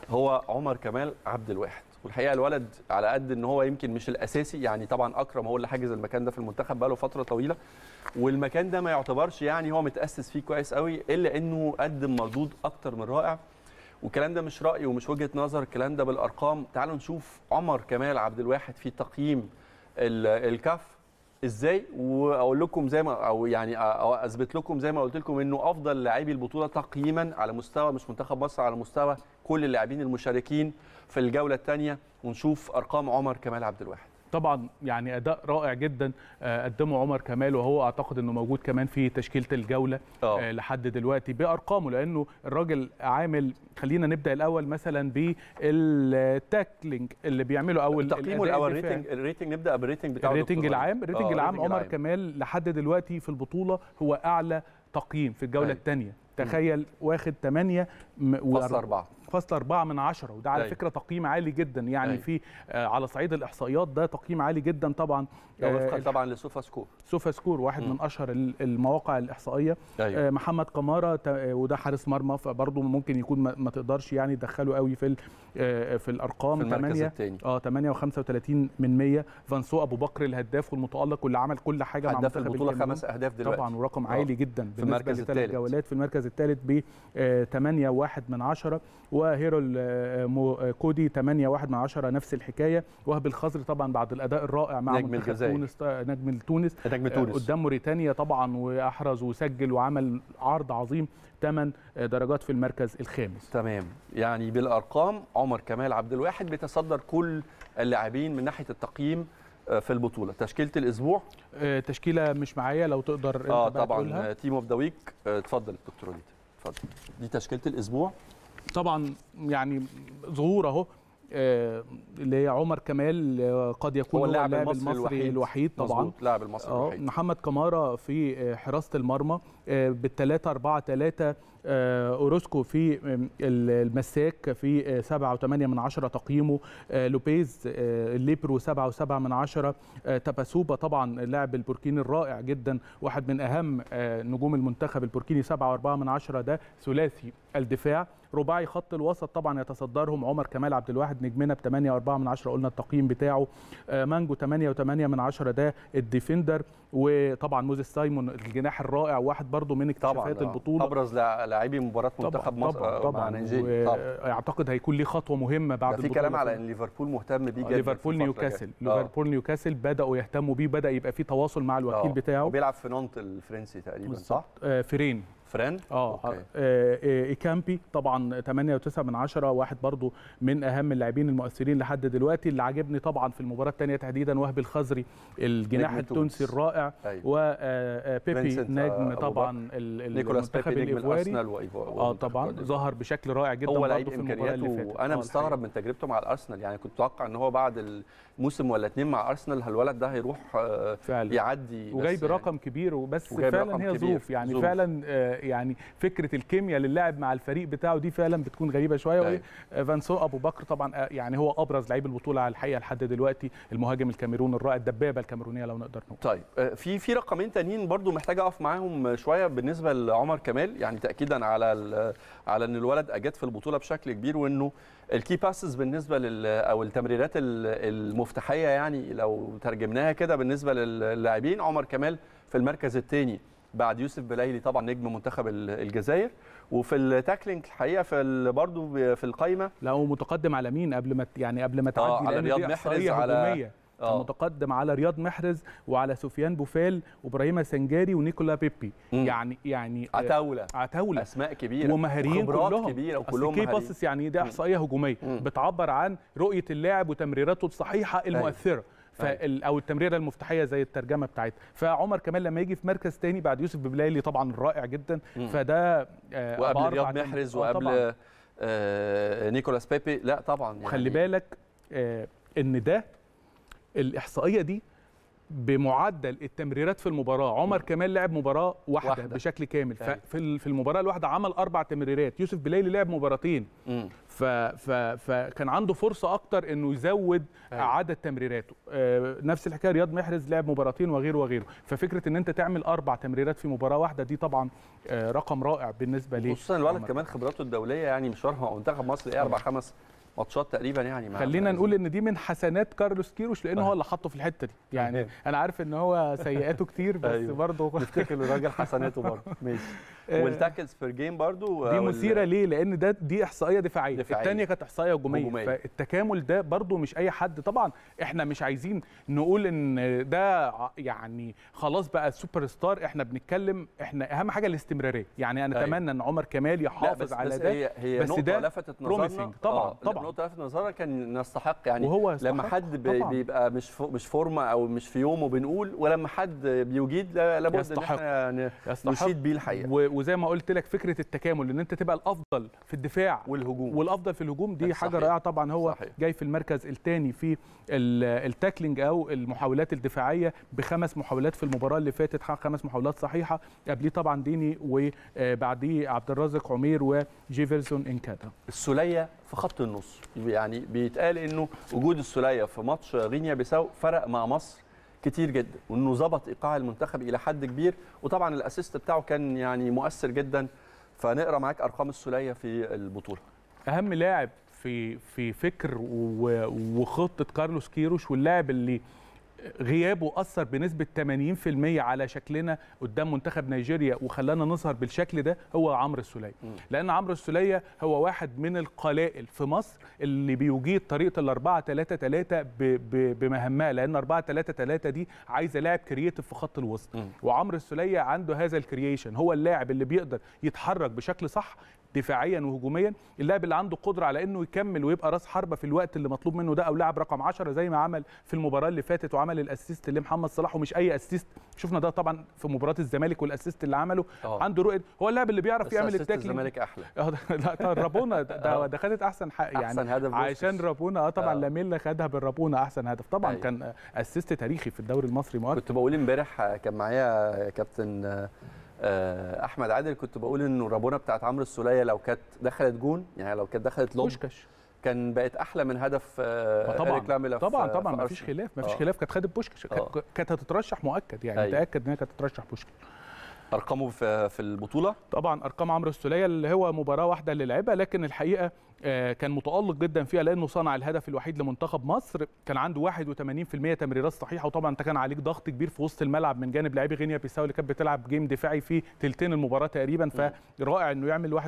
Speaker 2: هو عمر كمال عبد الواحد والحقيقه الولد على قد ان هو يمكن مش الاساسي يعني طبعا اكرم هو اللي حاجز المكان ده في المنتخب بقاله فتره طويله والمكان ده ما يعتبرش يعني هو متاسس فيه كويس قوي الا انه قدم مردود اكتر من رائع والكلام ده مش راي ومش وجهه نظر الكلام ده بالارقام تعالوا نشوف عمر كمال عبد الواحد في تقييم الكاف ازاي واقول لكم زي ما او يعني اثبت لكم زي ما قلت لكم انه افضل لاعبي البطوله تقييما على مستوى مش منتخب مصر على مستوى كل اللاعبين المشاركين في الجوله الثانيه ونشوف ارقام عمر كمال عبد الواحد طبعا يعني اداء رائع جدا
Speaker 3: آه، قدمه عمر كمال وهو اعتقد انه موجود كمان في تشكيله الجوله أوه. آه، لحد دلوقتي بارقامه لانه الراجل عامل خلينا نبدا الاول مثلا بالتاكلينج اللي بيعمله اول تقييمه الاول الريتنج
Speaker 2: الريتنج نبدا بالريتنج بتاعه الريتنج العام الريتنج آه، العام عمر العام.
Speaker 3: كمال لحد دلوقتي في البطوله هو اعلى تقييم في الجوله أيوه. الثانيه تخيل واخد 8 و 4 4 من عشرة وده على أيوه. فكره تقييم عالي جدا يعني أيوه. في آه، على صعيد الاحصائيات ده تقييم عالي جدا طبعا ده آه، وفقا طبعا
Speaker 2: لسوفا سكور
Speaker 3: سوفا سكور واحد م. من اشهر المواقع الاحصائيه أيوة. آه، محمد قماره آه، وده حارس مرمى فبرضه ممكن يكون ما تقدرش يعني تدخله قوي في في الارقام في المركز 8 اه 8 و35 من 100 فانسو ابو بكر الهداف والمتالق واللي عمل كل حاجه مع منتخب البطوله خمس اهداف دلوقتي طبعا ورقم أوه. عالي جدا في المركز الثالث جولات في المركز الثالث ب 8 1 من 10 وهيرو كودي 8 1 من 10 نفس الحكايه وهب الخزر طبعا بعد الاداء الرائع مع نجم تونس نجم تونس نجم آه، تونس قدام موريتانيا طبعا واحرز وسجل وعمل عرض عظيم ثمان آه، درجات في المركز الخامس تمام
Speaker 2: يعني بالارقام عمر كمال عبد الواحد بيتصدر كل اللاعبين من ناحيه التقييم آه، في البطوله تشكيله الاسبوع تشكيله
Speaker 3: مش معايا لو
Speaker 2: تقدر اه طبعا تيم اوف ذا ويك اتفضل دكتور وليد اتفضل دي تشكيله الاسبوع طبعا يعني ظهور اهو
Speaker 3: آه، اللي هي عمر كمال آه، قد يكون هو اللاعب المصري, المصري الوحيد طبعا المصري آه، الوحيد محمد كمارة في حراسة المرمى بالثلاثة أربعة ثلاثة آه، أوروسكو في المساك في 7.8 آه، من 10 تقييمه آه، لوبيز ليبرو 7.7 من 10 تباسوبا طبعا اللاعب البوركيني الرائع جدا واحد من أهم نجوم المنتخب البوركيني 7.4 من 10 ده ثلاثي الدفاع رباعي خط الوسط طبعا يتصدرهم عمر كمال عبد الواحد نجمنا ب 8.4 من 10 قلنا التقييم بتاعه مانجو 8.8 من 10 ده الديفندر وطبعا موزيس سايمون الجناح الرائع واحد برضو من اكتشافات آه. البطوله ابرز
Speaker 2: لاعبي مباراه منتخب مصر آه، طبعا طبعا مع
Speaker 3: اعتقد هيكون ليه خطوه مهمه بعد في كلام على ان
Speaker 2: ليفربول مهتم بيه آه، جدا ليفربول نيوكاسل ليفربول
Speaker 3: نيوكاسل بداوا يهتموا بيه بدا يبقى في تواصل مع الوكيل بتاعه
Speaker 2: بيلعب في نونت الفرنسي تقريبا صح آه فيرين فران آه،,
Speaker 3: آه،, اه ايكامبي طبعا 8 و9 من 10 واحد برضو من اهم اللاعبين المؤثرين لحد دلوقتي اللي عاجبني طبعا في المباراه الثانيه تحديدا وهبي الخزري الجناح التونسي الرائع طيب. أيوة. وبيبي آه، نجم طبعا المنتخب الايفواري
Speaker 2: اه طبعا
Speaker 3: ظهر بشكل رائع
Speaker 2: جدا هو لعيب امكانياته انا مستغرب من تجربته مع الارسنال يعني كنت اتوقع ان هو بعد الموسم ولا اتنين مع ارسنال الولد ده هيروح فعلا. يعدي وجايب يعني. رقم
Speaker 3: كبير وبس فعلا هي ظروف يعني فعلا يعني فكره الكيمياء للاعب مع الفريق بتاعه دي فعلا بتكون غريبه شويه أيوة. فانسو ابو بكر طبعا آه، يعني هو ابرز لعيب البطوله على الحقيقه لحد دلوقتي المهاجم الكاميروني الرائع الدبابه الكاميرونيه لو نقدر نقول
Speaker 2: طيب آه، في في رقمين تانيين برضو محتاج اقف معاهم شويه بالنسبه لعمر كمال يعني تاكيدا على على ان الولد اجاد في البطوله بشكل كبير وانه الكي باسز بالنسبه لل او التمريرات المفتاحيه يعني لو ترجمناها كده بالنسبه للاعبين عمر كمال في المركز الثاني بعد يوسف بلايلي طبعا نجم منتخب الجزائر وفي التاكلينج الحقيقه في برضه في القايمه لا هو متقدم على مين قبل
Speaker 3: ما يعني قبل ما تعدي آه على رياض محرز على آه. متقدم على رياض محرز وعلى سفيان بوفال وابراهيم سنجاري ونيكولا بيبي مم. يعني يعني آه، عتاوله عتاوله اسماء
Speaker 2: كبيره ومهاريين كلهم كبيره وكلهم كي باسس يعني
Speaker 3: ده احصائيه هجوميه بتعبر عن رؤيه اللاعب وتمريراته الصحيحه المؤثره مم. فال أيوة. او التمريره المفتاحيه زي الترجمه بتاعتها فعمر كمال لما يجي في مركز تاني بعد يوسف ببلالي طبعا رائع جدا فده آه، وقبل رياض محرز آه، وقبل
Speaker 2: آه نيكولاس بيبي لا طبعا يعني خلي
Speaker 3: بالك آه ان ده الاحصائيه دي بمعدل التمريرات في المباراه عمر كمال لعب مباراه واحده, واحدة. بشكل كامل ففي في المباراه الواحده عمل اربع تمريرات يوسف بليلي لعب مباراتين ف ف فكان عنده فرصه اكتر انه يزود طيب. عدد تمريراته آه نفس الحكايه رياض محرز لعب مباراتين وغيره وغيره ففكره ان انت تعمل اربع تمريرات في مباراه واحده دي طبعا آه رقم رائع بالنسبه
Speaker 2: ليه خصوصا الولد كمان خبراته الدوليه يعني مشوارها مع منتخب مصر ايه اربع خمس ماتشات تقريبا يعني مع خلينا نقول ان
Speaker 3: دي من حسنات كارلوس كيروش لان هو اللي حطه في الحته دي يعني أيوه. انا عارف ان هو سيئاته كتير بس أيوه. برضه نفتكر الراجل حسناته برضه ماشي
Speaker 2: والتاكلز بير جيم برضه دي مثيره
Speaker 3: ليه لان ده دي احصائيه دفاعيه, دفاعية. الثانيه
Speaker 2: كانت احصائيه هجوميه
Speaker 3: فالتكامل ده برضه مش اي حد طبعا احنا مش عايزين نقول ان ده يعني خلاص بقى سوبر ستار احنا بنتكلم احنا اهم حاجه الاستمراريه يعني انا أيوه. اتمنى أيوه. ان
Speaker 2: عمر كمال يحافظ بس على بس ده هي هي بس نقطة ده لفتت نظرنا طبعا آه، طبعا نقطه لفت نظرك كان يستحق يعني وهو يستحق. لما حد طبعاً. بيبقى مش مش فورمه او مش في يومه بنقول ولما حد بيجيد لابد يستحق. ان احنا نشيد بيه الحقيقه وزي ما قلت لك فكره
Speaker 3: التكامل ان انت تبقى الافضل في الدفاع والهجوم والافضل في الهجوم دي حاجه رائعه طبعا هو صحيح. جاي في المركز الثاني في التاكلينج او المحاولات الدفاعيه بخمس محاولات في المباراه اللي فاتت خمس محاولات صحيحه قبليه طبعا ديني وبعديه آه، عبد الرازق عمير وجيفرسون إنكاتا
Speaker 2: السوليه في خط النص يعني بيتقال انه وجود السوليه في ماتش غينيا بيساو فرق مع مصر كتير جدا وانه ظبط ايقاع المنتخب الى حد كبير وطبعا الاسيست بتاعه كان يعني مؤثر جدا فنقرا معاك ارقام السوليه في البطوله
Speaker 3: اهم لاعب في في فكر وخطه كارلوس كيروش واللاعب اللي غيابه اثر بنسبه 80% على شكلنا قدام منتخب نيجيريا وخلانا نظهر بالشكل ده هو عمرو السليه لان عمرو السليه هو واحد من القلائل في مصر اللي بيجيد طريقه ال 4 3 3 بمهمها لان 4 3 3 دي عايزه لاعب كرييتيف في خط الوسط وعمرو السليه عنده هذا الكرييشن هو اللاعب اللي بيقدر يتحرك بشكل صح دفاعيا وهجوميا اللاعب اللي عنده قدره على انه يكمل ويبقى راس حربه في الوقت اللي مطلوب منه ده او لاعب رقم 10 زي ما عمل في المباراه اللي فاتت وعمل الاسيست لمحمد صلاح ومش اي اسيست شفنا ده طبعا في مباراه الزمالك والاسيست اللي عمله أوه. عنده رؤيه هو اللاعب اللي بيعرف يعمل التاكل الزمالك احلى لا آه، رابونا ده آه. ده خدت احسن حق يعني أحسن هدف عشان رابونا اه طبعا آه. لاميلا خدها بالرابونا احسن هدف طبعا أيوه. كان
Speaker 2: اسيست تاريخي في الدوري المصري مؤكد كنت بقول امبارح كان معايا كابتن آه، احمد عادل كنت بقول انه رابونه بتاعت عمرو السوليه لو كانت دخلت جون يعني لو كانت دخلت لوب بوشكاش كان بقت احلى من هدف آه، آه، طبعا طبعا طبعا, طبعا مفيش خلاف مفيش خلاف
Speaker 3: كانت خدت بوشكاش كانت هتترشح مؤكد يعني أيوه. متاكد انها كانت هتترشح بوشكاش
Speaker 2: ارقامه في البطوله طبعا ارقام عمرو
Speaker 3: السوليه اللي هو مباراه واحده اللي لعبها لكن الحقيقه آه، كان متالق جدا فيها لانه صنع الهدف الوحيد لمنتخب مصر كان عنده 81% تمريرات صحيحه وطبعا انت كان عليك ضغط كبير في وسط الملعب من جانب لاعبي غينيا بيساو اللي كانت بتلعب جيم دفاعي في ثلثين المباراه تقريبا فرائع انه يعمل 81%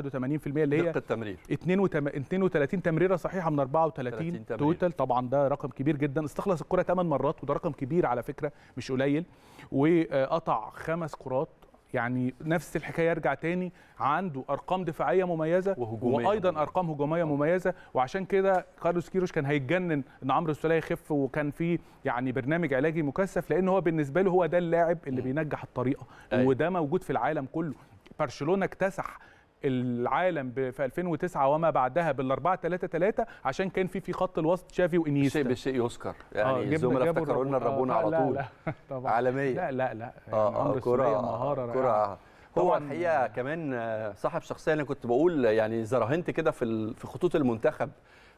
Speaker 3: اللي هي دقه التمرير 32 تمريره صحيحه من 34 توتال طبعا ده رقم كبير جدا استخلص الكره 8 مرات وده رقم كبير على فكره مش قليل وقطع خمس كرات يعني نفس الحكايه يرجع تاني عنده ارقام دفاعيه مميزه وهجومية. وايضا ارقام هجوميه مميزه وعشان كده كارلوس كيروش كان هيتجنن ان عمرو السوليه يخف وكان في يعني برنامج علاجي مكثف لان هو بالنسبه له هو ده اللاعب اللي بينجح الطريقه أي. أيوة. وده موجود في العالم كله برشلونه اكتسح العالم في 2009 وما بعدها بال 4 3 3 عشان كان في في خط الوسط تشافي وانيستا شيء بالشيء يذكر يعني الزملاء آه، افتكروا لنا الربونه آه، على طول لا
Speaker 2: لا عالميه لا لا لا يعني آه, آه، كرة مهاره كرة آه. هو الحقيقه كمان صاحب شخصيه انا كنت بقول يعني زرهنت كده في في خطوط المنتخب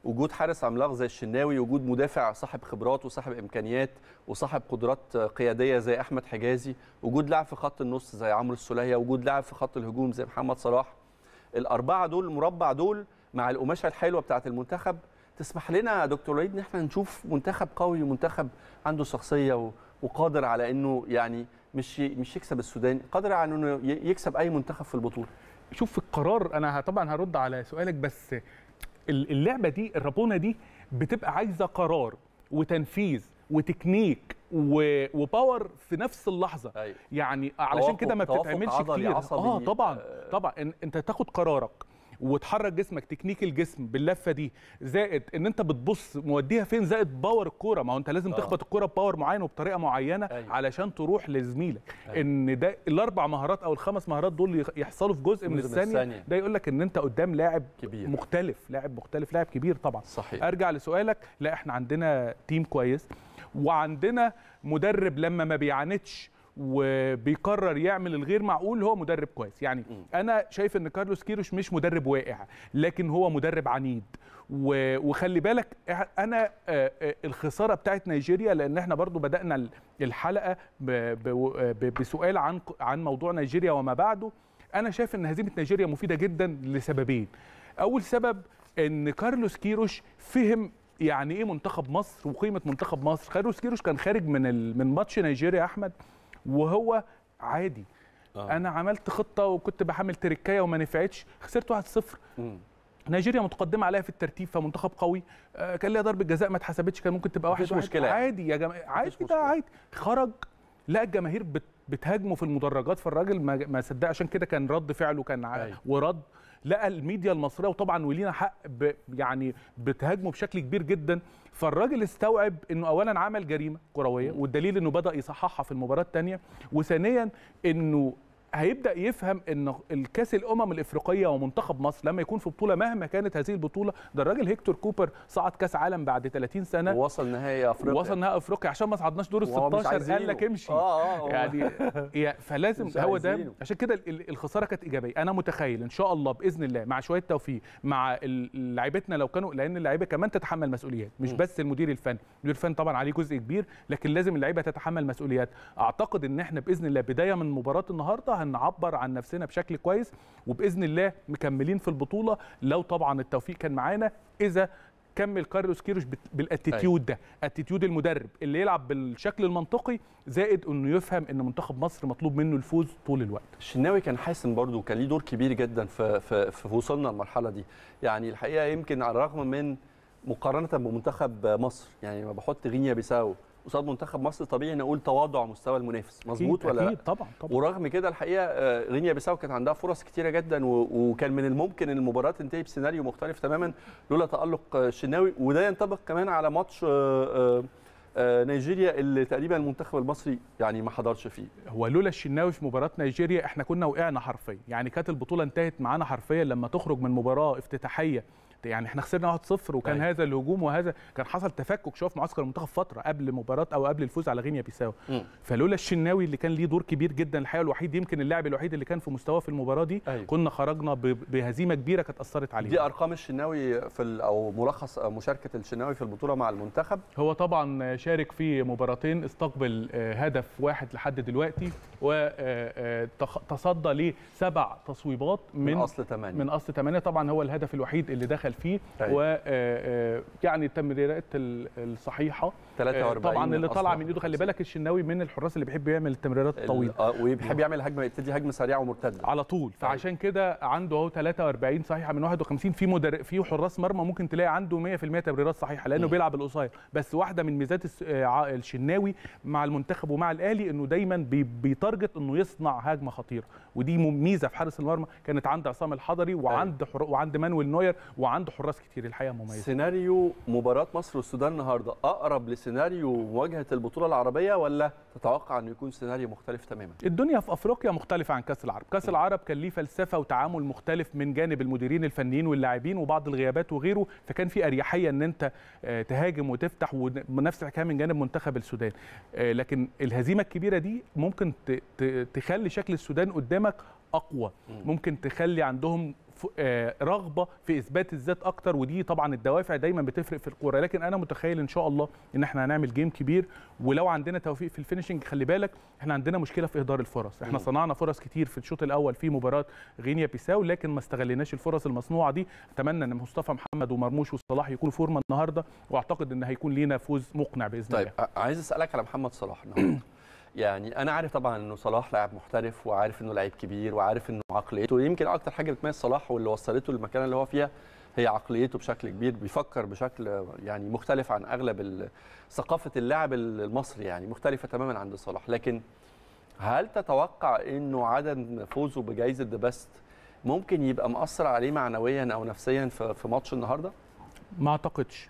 Speaker 2: وجود حارس عملاق زي الشناوي وجود مدافع صاحب خبرات وصاحب امكانيات وصاحب قدرات قياديه زي احمد حجازي وجود لاعب في خط النص زي عمرو السوليه وجود لاعب في خط الهجوم زي محمد صلاح الاربعه دول المربع دول مع القماشه الحلوه بتاعه المنتخب تسمح لنا يا دكتور وليد ان احنا نشوف منتخب قوي منتخب عنده شخصيه وقادر على انه يعني مش مش يكسب السودان قادر على انه يكسب اي منتخب في البطوله شوف القرار انا طبعا هرد على سؤالك بس اللعبه دي الرابونه دي
Speaker 3: بتبقى عايزه قرار وتنفيذ وتكنيك و... وباور في نفس اللحظه أيوة. يعني علشان كده ما بتتعملش كتير اه طبعا طبعا انت تاخد قرارك وتحرك جسمك تكنيك الجسم باللفه دي زائد ان انت بتبص موديها فين زائد باور الكوره ما هو انت لازم آه. تخبط الكوره باور معين وبطريقه معينه أيوة. علشان تروح لزميلك ان ده الاربع مهارات او الخمس مهارات دول يحصلوا في جزء من الثانية. ده يقول لك ان انت قدام لاعب كبير. مختلف لاعب مختلف لاعب كبير طبعا صحيح. ارجع لسؤالك لا احنا عندنا تيم كويس وعندنا مدرب لما ما بيعاندش وبيقرر يعمل الغير معقول هو مدرب كويس يعني انا شايف ان كارلوس كيروش مش مدرب واقع لكن هو مدرب عنيد وخلي بالك انا آه، آه، الخساره بتاعت نيجيريا لان احنا برضو بدانا الحلقه بسؤال عن عن موضوع نيجيريا وما بعده انا شايف ان هزيمه نيجيريا مفيده جدا لسببين اول سبب ان كارلوس كيروش فهم يعني ايه منتخب مصر وقيمه منتخب مصر خيروس كيروش كان خارج من ال... من ماتش نيجيريا احمد وهو عادي آه. انا عملت خطه وكنت بحمل تركيا وما نفعتش خسرت 1-0 نيجيريا متقدمه عليها في الترتيب فمنتخب قوي آه كان ليها ضربه جزاء ما اتحسبتش كان ممكن تبقى واحد مشكله يعني. عادي يا جماعه عادي ده عادي خرج لا الجماهير بت... بتهاجمه في المدرجات فالراجل ما, ما صدق عشان كده كان رد فعله كان ع... أيوه. ورد لقى الميديا المصريه وطبعا ولينا حق ب يعني بتهاجمه بشكل كبير جدا فالراجل استوعب انه اولا عمل جريمه كرويه والدليل انه بدا يصححها في المباراه الثانيه وثانيا انه هيبدا يفهم ان الكاس الامم الافريقيه ومنتخب مصر لما يكون في بطوله مهما كانت هذه البطوله ده الراجل هيكتور كوبر صعد كاس عالم بعد 30 سنه ووصل نهائي افريقيا وصل نهائي افريقيا عشان ما صعدناش دور ال 16 قال لك
Speaker 2: امشي آه آه, آه.
Speaker 3: يعني فلازم هو ده عشان كده الخساره كانت ايجابيه انا متخيل ان شاء الله باذن الله مع شويه توفيق مع لعيبتنا لو كانوا لان اللعيبه كمان تتحمل مسؤوليات مش بس المدير الفني المدير الفني طبعا عليه جزء كبير لكن لازم اللعيبه تتحمل مسؤوليات اعتقد ان احنا باذن الله بدايه من مباراه النهارده ان نعبر عن نفسنا بشكل كويس وباذن الله مكملين في البطوله لو طبعا التوفيق كان معانا اذا كمل كارلوس كيروش بالاتيتيود أيوة. ده اتيتيود المدرب اللي يلعب بالشكل المنطقي زائد انه يفهم ان منتخب مصر مطلوب منه الفوز طول الوقت
Speaker 2: الشناوي كان حاسم برضو كان ليه دور كبير جدا في, في, في وصلنا المرحله دي يعني الحقيقه يمكن على الرغم من مقارنه بمنتخب مصر يعني ما بحط غينيا بيساو قصاد منتخب مصر طبيعي ان اقول تواضع مستوى المنافس مظبوط ولا أكيد لا طبعا طبعا ورغم كده الحقيقه آه، غينيا بيساو كانت عندها فرص كتيره جدا وكان من الممكن ان المباراه تنتهي بسيناريو مختلف تماما لولا تالق آه، الشناوي وده ينطبق كمان على ماتش آه، نيجيريا اللي تقريبا المنتخب المصري يعني ما حضرش فيه هو لولا الشناوي في مباراه نيجيريا احنا
Speaker 3: كنا وقعنا حرفيا يعني كانت البطوله انتهت معانا حرفيا لما تخرج من مباراه افتتاحيه يعني احنا خسرنا 1-0 وكان أي. طيب. هذا الهجوم وهذا كان حصل تفكك شويه في معسكر المنتخب فتره قبل مباراه او قبل الفوز على غينيا بيساو فلولا الشناوي اللي كان ليه دور كبير جدا الحقيقه الوحيد يمكن اللاعب الوحيد اللي كان في مستواه في المباراه دي أيوة. كنا خرجنا
Speaker 2: بهزيمه كبيره كانت اثرت علينا دي ارقام الشناوي في او ملخص مشاركه الشناوي في البطوله مع المنتخب
Speaker 3: هو طبعا شارك في مباراتين استقبل آه، هدف واحد لحد دلوقتي وتصدى آه، آه، لسبع تصويبات من, من اصل 8 من اصل 8 طبعا هو الهدف الوحيد اللي دخل فيه أيوة. تم التمريرات الصحيحه 43 آه، طبعا اللي طالعه من ايده خلي بالك الشناوي من الحراس اللي بيحب يعمل التمريرات الطويله آه، وبيحب يعمل هجمه يبتدي هجمه سريعه ومرتده على طول طيب. فعشان كده عنده اهو 43 صحيحه من 51 في مدر... في حراس مرمى ممكن تلاقي عنده 100% تمريرات صحيحه لانه م. بيلعب القصير بس واحده من ميزات الشناوي مع المنتخب ومع الاهلي انه دايما بيتارجت انه يصنع هجمه خطيره ودي ميزه في حارس المرمى كانت عند عصام الحضري وعند طيب. حر... وعند مانويل نوير وعند عنده حراس كتير الحقيقه مميز
Speaker 2: سيناريو مباراه مصر والسودان النهارده اقرب لسيناريو مواجهه البطوله العربيه ولا تتوقع انه يكون سيناريو مختلف تماما
Speaker 3: الدنيا في افريقيا مختلفه عن كاس العرب كاس العرب
Speaker 2: كان ليه فلسفه وتعامل مختلف
Speaker 3: من جانب المديرين الفنيين واللاعبين وبعض الغيابات وغيره فكان في اريحيه ان انت آه، تهاجم وتفتح ونفس الحكايه من جانب منتخب السودان آه، لكن الهزيمه الكبيره دي ممكن تخلي شكل السودان قدامك اقوى ممكن تخلي عندهم آه، رغبه في اثبات الذات اكتر ودي طبعا الدوافع دايما بتفرق في الكوره لكن انا متخيل ان شاء الله ان احنا هنعمل جيم كبير ولو عندنا توفيق في الفينشنج خلي بالك احنا عندنا مشكله في اهدار الفرص احنا صنعنا فرص كتير في الشوط الاول في مباراه غينيا بيساو لكن ما استغليناش الفرص المصنوعه دي اتمنى ان مصطفى محمد ومرموش وصلاح يكونوا فورمه النهارده واعتقد ان هيكون لينا فوز مقنع باذن طيب، الله
Speaker 2: طيب عايز اسالك على محمد صلاح النهارده يعني انا عارف طبعا انه صلاح لاعب محترف وعارف انه لعيب كبير وعارف انه عقليته يمكن اكتر حاجه بتميز صلاح واللي وصلته للمكان اللي هو فيها هي عقليته بشكل كبير بيفكر بشكل يعني مختلف عن اغلب ثقافه اللاعب المصري يعني مختلفه تماما عند صلاح لكن هل تتوقع انه عدم فوزه بجائزه ذا بيست ممكن يبقى مأثر عليه معنويا او نفسيا في ماتش النهارده؟
Speaker 3: ما اعتقدش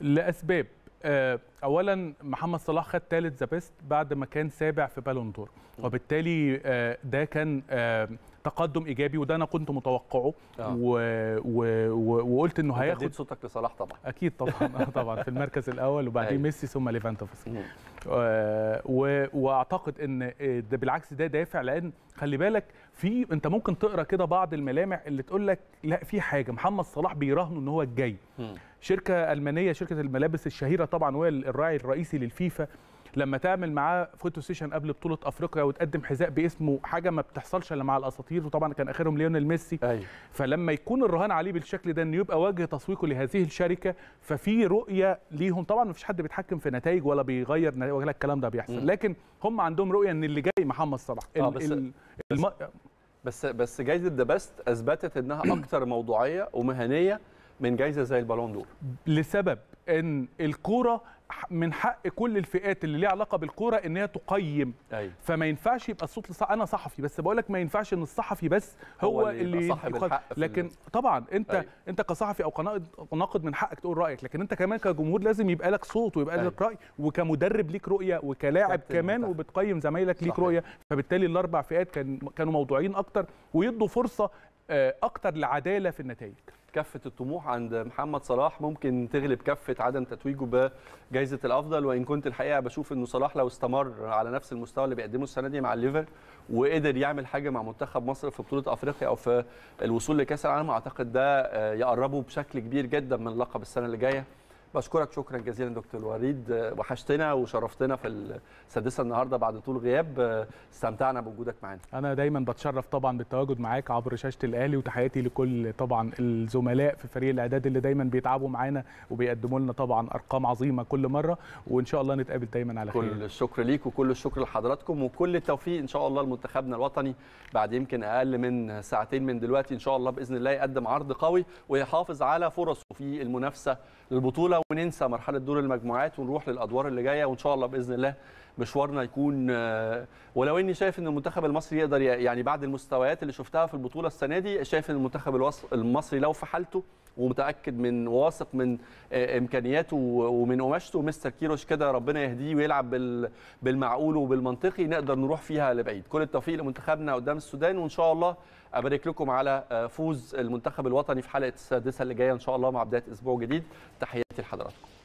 Speaker 3: لاسباب آه، اولا محمد صلاح خد ثالث ذا بيست بعد ما كان سابع في بالون دور وبالتالي آه، ده كان آه، تقدم ايجابي وده انا كنت متوقعه آه. و... و... و... وقلت انه هياخد صوتك لصلاح طبعا اكيد طبعا آه، طبعا في المركز الاول وبعدين أيوه. ميسي ثم ليفاندوفسكي و... واعتقد ان ده بالعكس ده دافع لان خلي بالك في انت ممكن تقرا كده بعض الملامح اللي تقول لك لا في حاجه محمد صلاح بيراهنه ان هو الجاي شركه المانيه شركه الملابس الشهيره طبعا وهي الراعي الرئيسي للفيفا لما تعمل معاه فوتو سيشن قبل بطوله افريقيا وتقدم حذاء باسمه حاجه ما بتحصلش الا مع الاساطير وطبعا كان اخرهم ليونيل ميسي أيوة. فلما يكون الرهان عليه بالشكل ده انه يبقى وجه تسويقه لهذه الشركه ففي رؤيه ليهم طبعا ما فيش حد بيتحكم في نتائج ولا بيغير نتائج ولا الكلام ده بيحصل م. لكن هم عندهم رؤيه ان اللي جاي محمد صلاح آه بس, الم...
Speaker 2: بس, بس بس جايزه ذا بيست اثبتت انها اكثر موضوعيه ومهنيه من جايزه زي البالون دور
Speaker 3: لسبب ان الكوره من حق كل الفئات اللي ليها علاقه بالكوره ان هي تقيم أيوة. فما ينفعش يبقى الصوت لصح... انا صحفي بس بقول لك ما ينفعش ان الصحفي بس هو, هو اللي صاحب الحق لكن طبعا انت أي. أيوة. انت كصحفي او كناقد من حقك تقول رايك لكن انت كمان كجمهور لازم يبقى لك صوت ويبقى لك أيوة. راي وكمدرب ليك رؤيه وكلاعب كمان متحق. وبتقيم زمايلك ليك رؤيه فبالتالي الاربع فئات كان... كانوا موضوعين اكتر ويدوا فرصه آه، اكتر
Speaker 2: لعداله في النتائج كفه الطموح عند محمد صلاح ممكن تغلب كفه عدم تتويجه بجائزه الافضل وان كنت الحقيقه بشوف انه صلاح لو استمر على نفس المستوى اللي بيقدمه السنه دي مع الليفر وقدر يعمل حاجه مع منتخب مصر في بطوله افريقيا او في الوصول لكاس العالم اعتقد ده آه، يقربه بشكل كبير جدا من لقب السنه اللي جايه بشكرك شكرا جزيلا دكتور وليد وحشتنا وشرفتنا في السادسه النهارده بعد طول غياب استمتعنا بوجودك معانا
Speaker 3: انا دايما بتشرف طبعا بالتواجد معاك عبر شاشه الاهلي وتحياتي لكل طبعا الزملاء في فريق الاعداد اللي دايما بيتعبوا معانا وبيقدموا لنا طبعا ارقام عظيمه كل مره وان شاء الله نتقابل دايما على خير كل
Speaker 2: الشكر ليك وكل الشكر لحضراتكم وكل التوفيق ان شاء الله لمنتخبنا الوطني بعد يمكن اقل من ساعتين من دلوقتي ان شاء الله باذن الله يقدم عرض قوي ويحافظ على فرصه في المنافسه البطوله وننسى مرحله دور المجموعات ونروح للادوار اللي جايه وان شاء الله باذن الله مشوارنا يكون آه، ولو اني شايف ان المنتخب المصري يقدر يعني بعد المستويات اللي شفتها في البطوله السنه دي شايف ان المنتخب المصري لو في حالته ومتاكد من واثق من آه، امكانياته ومن قماشته مستر كيروش كده ربنا يهديه ويلعب بالمعقول وبالمنطقي نقدر نروح فيها لبعيد كل التوفيق لمنتخبنا قدام السودان وان شاء الله ابارك لكم على آه، فوز المنتخب الوطني في حلقه السادسه اللي جايه ان شاء الله مع بدايه اسبوع جديد تحياتي لحضراتكم